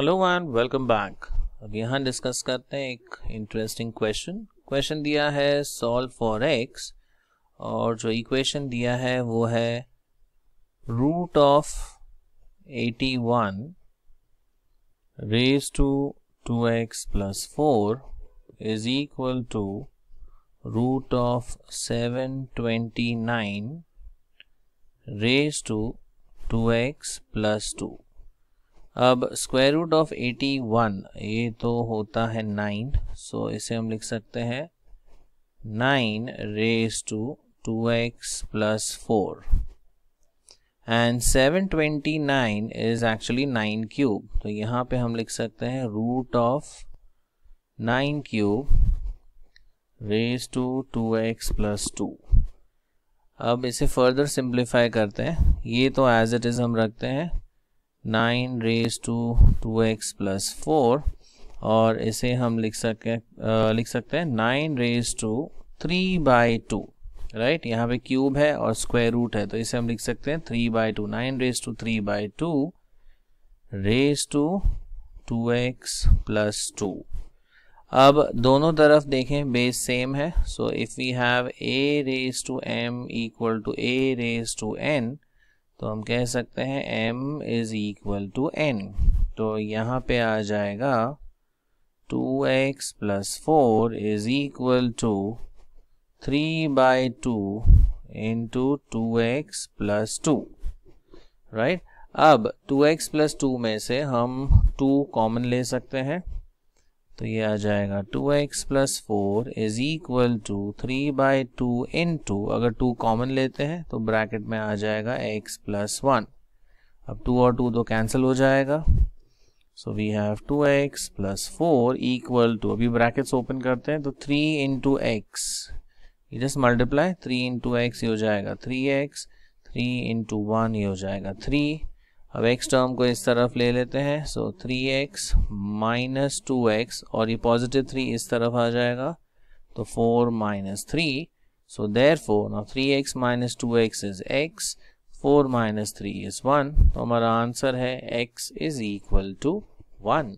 hello one welcome back अब यहाँ discuss करते हैं एक इंटरेस्टिंग क्वेश्चन क्वेश्चन दिया है सॉल्व फॉर एक्स और जो इक्वेशन दिया है वो है root of 81 raise to two x plus four is equal to root of 729 raise to two x plus two अब square root of eighty one ये तो होता है नाइन सो इसे हम लिख सकते हैं nine raise to two x plus four and seven twenty nine is actually nine cube तो यहाँ पे हम लिख सकते हैं root of nine cube raise to two x plus two अब इसे फर्दर सिंप्लीफाई करते हैं ये तो एज इट इज़ हम रखते हैं nine raise to two x plus four और इसे हम लिख सके आ, लिख सकते हैं nine raise to three by two right यहाँ पे क्यूब है और स्क्वायर रूट है तो इसे हम लिख सकते हैं three by two nine raise to three by two raise to two x plus two अब दोनों तरफ देखें बेस सेम है so if we have a raise to m equal to a raise to n तो हम कह सकते हैं m is equal to n तो यहाँ पे आ जाएगा 2x x plus four is equal to three by two into two x plus to right अब 2x एक्स प्लस टू में से हम 2 कॉमन ले सकते हैं तो ये आ जाएगा two x plus four is equal to three by two into अगर टू कॉमन लेते हैं तो ब्रैकेट में आ जाएगा एक्स प्लस वन अब टू और टू तो कैंसिल हो जाएगा so we have two x plus four equal to अभी ब्रैकेट्स ओपन करते हैं तो थ्री टू एक्स ये just multiply three into x ये हो जाएगा three x three into one ये हो जाएगा थ्री अब एक्स टर्म को इस तरफ ले लेते हैं so three x minus two x और ये पॉजिटिव थ्री इस तरफ आ जाएगा तो four minus three so therefore ना three x minus two x is x four minus three is one तो हमारा आंसर है x is equal to one